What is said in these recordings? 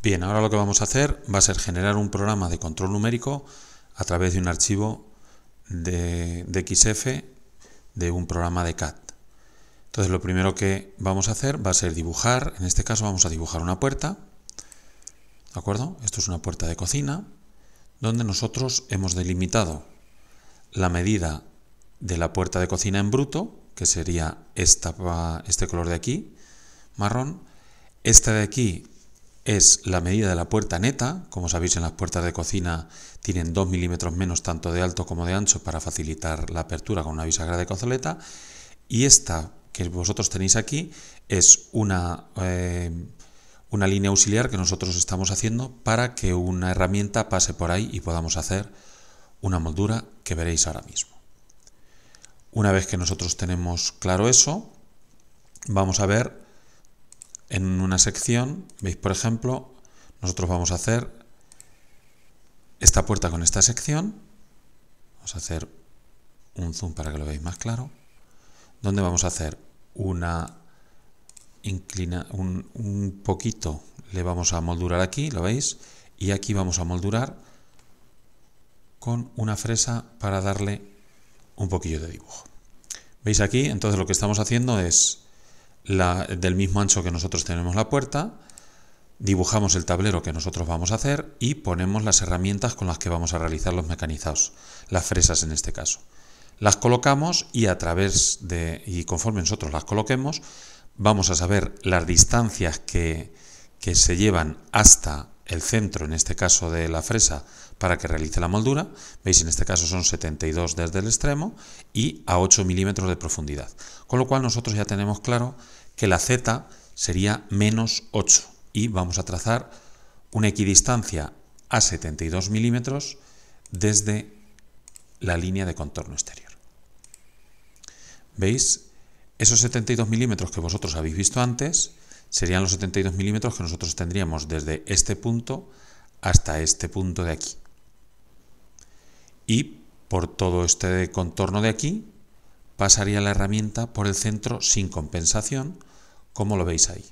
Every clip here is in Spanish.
Bien, ahora lo que vamos a hacer va a ser generar un programa de control numérico a través de un archivo de, XF de un programa de cat. Entonces lo primero que vamos a hacer va a ser dibujar, en este caso vamos a dibujar una puerta, ¿de acuerdo? Esto es una puerta de cocina, donde nosotros hemos delimitado la medida de la puerta de cocina en bruto, que sería este color de aquí, marrón, esta de aquí es la medida de la puerta neta. Como sabéis, en las puertas de cocina tienen 2 milímetros menos tanto de alto como de ancho para facilitar la apertura con una bisagra de cozoleta. Y esta que vosotros tenéis aquí es una, eh, una línea auxiliar que nosotros estamos haciendo para que una herramienta pase por ahí y podamos hacer una moldura que veréis ahora mismo. Una vez que nosotros tenemos claro eso, vamos a ver en una sección, veis por ejemplo, nosotros vamos a hacer esta puerta con esta sección, vamos a hacer un zoom para que lo veáis más claro, donde vamos a hacer una inclina, un poquito le vamos a moldurar aquí, lo veis, y aquí vamos a moldurar con una fresa para darle un poquillo de dibujo. ¿Veis aquí? Entonces lo que estamos haciendo es del mismo ancho que nosotros tenemos la puerta, dibujamos el tablero que nosotros vamos a hacer y ponemos las herramientas con las que vamos a realizar los mecanizados, las fresas en este caso. Las colocamos y a través de, y conforme nosotros las coloquemos, vamos a saber las distancias que, que se llevan hasta el centro, en este caso de la fresa, para que realice la moldura. Veis, en este caso son 72 desde el extremo y a 8 milímetros de profundidad. Con lo cual nosotros ya tenemos claro que la z sería menos 8 y vamos a trazar una equidistancia a 72 milímetros desde la línea de contorno exterior. ¿Veis? Esos 72 milímetros que vosotros habéis visto antes serían los 72 milímetros que nosotros tendríamos desde este punto hasta este punto de aquí. Y por todo este contorno de aquí pasaría la herramienta por el centro sin compensación como lo veis ahí?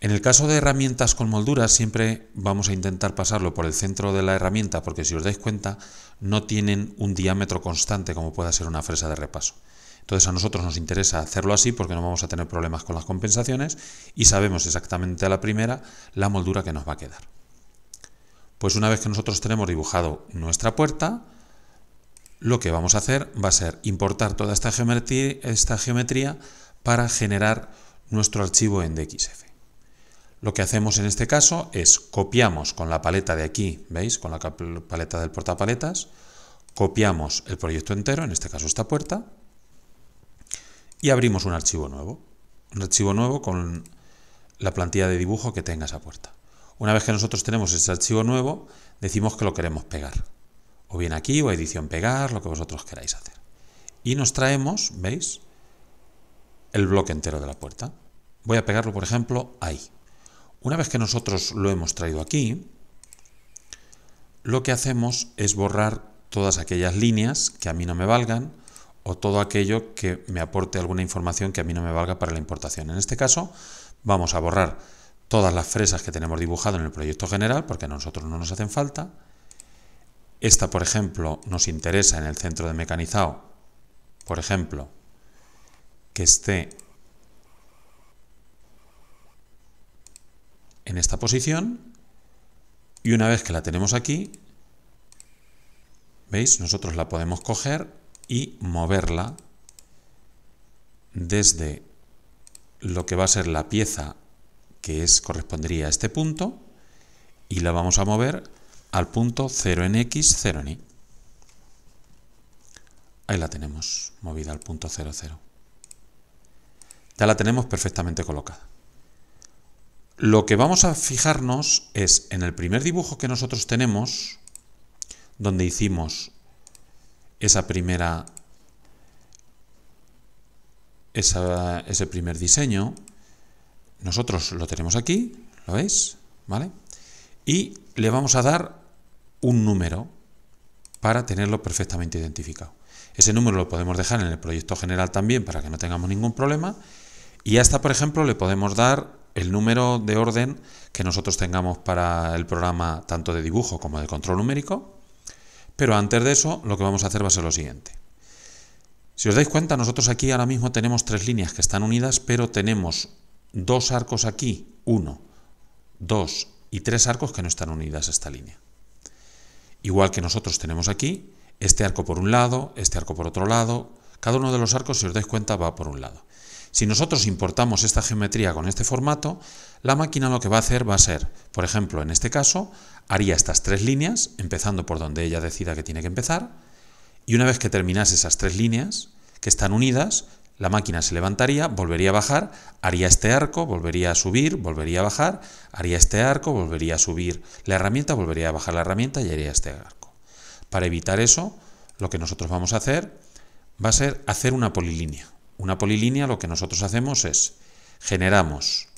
En el caso de herramientas con molduras siempre vamos a intentar pasarlo por el centro de la herramienta porque si os dais cuenta no tienen un diámetro constante como pueda ser una fresa de repaso. Entonces a nosotros nos interesa hacerlo así porque no vamos a tener problemas con las compensaciones y sabemos exactamente a la primera la moldura que nos va a quedar. Pues una vez que nosotros tenemos dibujado nuestra puerta, lo que vamos a hacer va a ser importar toda esta esta geometría para generar nuestro archivo en DXF. Lo que hacemos en este caso es copiamos con la paleta de aquí, ¿veis? Con la paleta del portapaletas, copiamos el proyecto entero, en este caso esta puerta, y abrimos un archivo nuevo. Un archivo nuevo con la plantilla de dibujo que tenga esa puerta. Una vez que nosotros tenemos ese archivo nuevo, decimos que lo queremos pegar. O bien aquí, o edición pegar, lo que vosotros queráis hacer. Y nos traemos, ¿veis? el bloque entero de la puerta. Voy a pegarlo, por ejemplo, ahí. Una vez que nosotros lo hemos traído aquí, lo que hacemos es borrar todas aquellas líneas que a mí no me valgan o todo aquello que me aporte alguna información que a mí no me valga para la importación. En este caso, vamos a borrar todas las fresas que tenemos dibujado en el proyecto general, porque a nosotros no nos hacen falta. Esta, por ejemplo, nos interesa en el centro de mecanizado, por ejemplo, que esté en esta posición y una vez que la tenemos aquí, ¿veis? Nosotros la podemos coger y moverla desde lo que va a ser la pieza que es, correspondería a este punto y la vamos a mover al punto 0 en x, 0 en y. Ahí la tenemos, movida al punto 0, 0 ya la tenemos perfectamente colocada. Lo que vamos a fijarnos es en el primer dibujo que nosotros tenemos, donde hicimos esa primera, ese primer diseño, nosotros lo tenemos aquí, ¿lo veis? ¿Vale? Y le vamos a dar un número para tenerlo perfectamente identificado. Ese número lo podemos dejar en el proyecto general también para que no tengamos ningún problema y a esta, por ejemplo, le podemos dar el número de orden que nosotros tengamos para el programa tanto de dibujo como de control numérico. Pero antes de eso, lo que vamos a hacer va a ser lo siguiente. Si os dais cuenta, nosotros aquí ahora mismo tenemos tres líneas que están unidas, pero tenemos dos arcos aquí, uno, dos y tres arcos que no están unidas a esta línea. Igual que nosotros tenemos aquí, este arco por un lado, este arco por otro lado, cada uno de los arcos, si os dais cuenta, va por un lado. Si nosotros importamos esta geometría con este formato, la máquina lo que va a hacer va a ser, por ejemplo, en este caso, haría estas tres líneas, empezando por donde ella decida que tiene que empezar, y una vez que terminase esas tres líneas, que están unidas, la máquina se levantaría, volvería a bajar, haría este arco, volvería a subir, volvería a bajar, haría este arco, volvería a subir la herramienta, volvería a bajar la herramienta y haría este arco. Para evitar eso, lo que nosotros vamos a hacer va a ser hacer una polilínea. Una polilínea lo que nosotros hacemos es generamos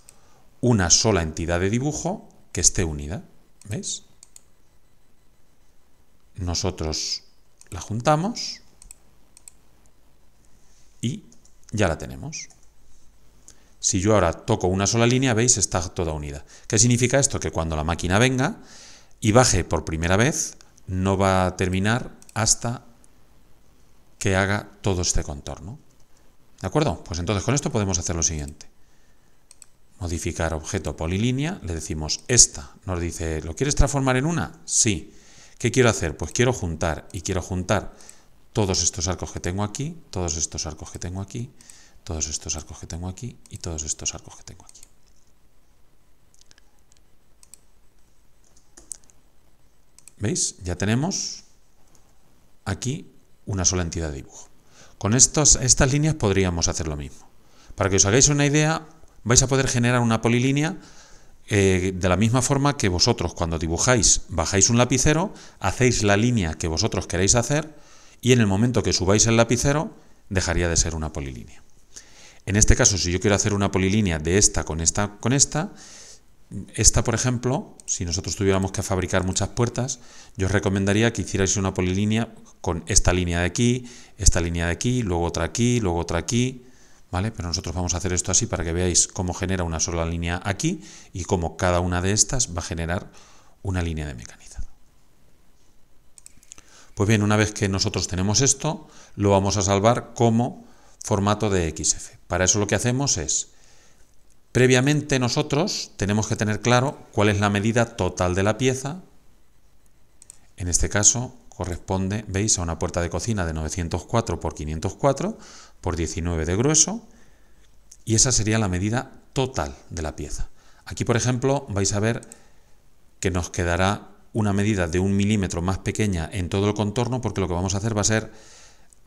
una sola entidad de dibujo que esté unida. ¿Veis? Nosotros la juntamos y ya la tenemos. Si yo ahora toco una sola línea, veis, está toda unida. ¿Qué significa esto? Que cuando la máquina venga y baje por primera vez, no va a terminar hasta que haga todo este contorno. ¿De acuerdo? Pues entonces con esto podemos hacer lo siguiente. Modificar objeto polilínea, le decimos esta. Nos dice, ¿lo quieres transformar en una? Sí. ¿Qué quiero hacer? Pues quiero juntar y quiero juntar todos estos arcos que tengo aquí, todos estos arcos que tengo aquí, todos estos arcos que tengo aquí y todos estos arcos que tengo aquí. ¿Veis? Ya tenemos aquí una sola entidad de dibujo. Con estas líneas podríamos hacer lo mismo. Para que os hagáis una idea, vais a poder generar una polilínea eh, de la misma forma que vosotros cuando dibujáis, bajáis un lapicero, hacéis la línea que vosotros queréis hacer y en el momento que subáis el lapicero dejaría de ser una polilínea. En este caso, si yo quiero hacer una polilínea de esta con esta con esta, esta, por ejemplo, si nosotros tuviéramos que fabricar muchas puertas, yo os recomendaría que hicierais una polilínea con esta línea de aquí, esta línea de aquí, luego otra aquí, luego otra aquí, ¿vale? Pero nosotros vamos a hacer esto así para que veáis cómo genera una sola línea aquí y cómo cada una de estas va a generar una línea de mecanizado. Pues bien, una vez que nosotros tenemos esto, lo vamos a salvar como formato de XF. Para eso lo que hacemos es Previamente nosotros tenemos que tener claro cuál es la medida total de la pieza. En este caso corresponde, veis, a una puerta de cocina de 904 por 504 por 19 de grueso y esa sería la medida total de la pieza. Aquí, por ejemplo, vais a ver que nos quedará una medida de un milímetro más pequeña en todo el contorno porque lo que vamos a hacer va a ser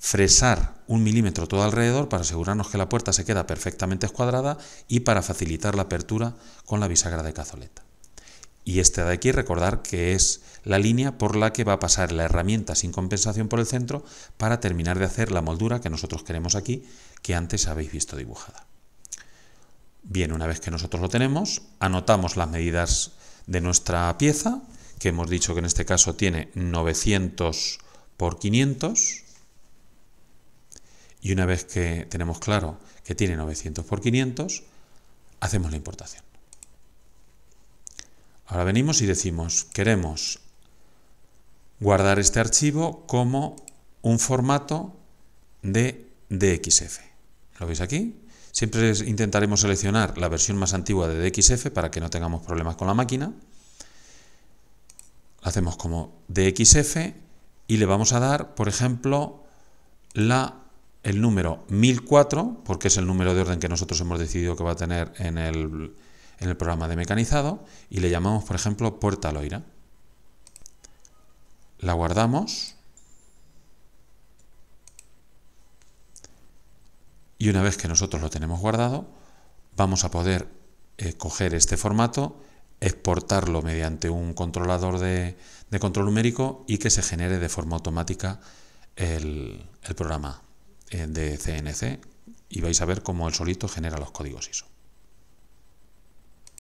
fresar un milímetro todo alrededor para asegurarnos que la puerta se queda perfectamente escuadrada y para facilitar la apertura con la bisagra de cazoleta. Y esta de aquí recordar que es la línea por la que va a pasar la herramienta sin compensación por el centro para terminar de hacer la moldura que nosotros queremos aquí, que antes habéis visto dibujada. Bien, una vez que nosotros lo tenemos, anotamos las medidas de nuestra pieza, que hemos dicho que en este caso tiene 900 por 500, y una vez que tenemos claro que tiene 900 por 500, hacemos la importación. Ahora venimos y decimos, queremos guardar este archivo como un formato de DXF. ¿Lo veis aquí? Siempre intentaremos seleccionar la versión más antigua de DXF para que no tengamos problemas con la máquina. Hacemos como DXF y le vamos a dar, por ejemplo, la el número 1004, porque es el número de orden que nosotros hemos decidido que va a tener en el, programa de mecanizado, y le llamamos, por ejemplo, puerta loira. La guardamos. Y una vez que nosotros lo tenemos guardado, vamos a poder eh, coger este formato, exportarlo mediante un controlador de, control numérico y que se genere de forma automática el programa eh, de CNC y vais a ver cómo el solito genera los códigos ISO.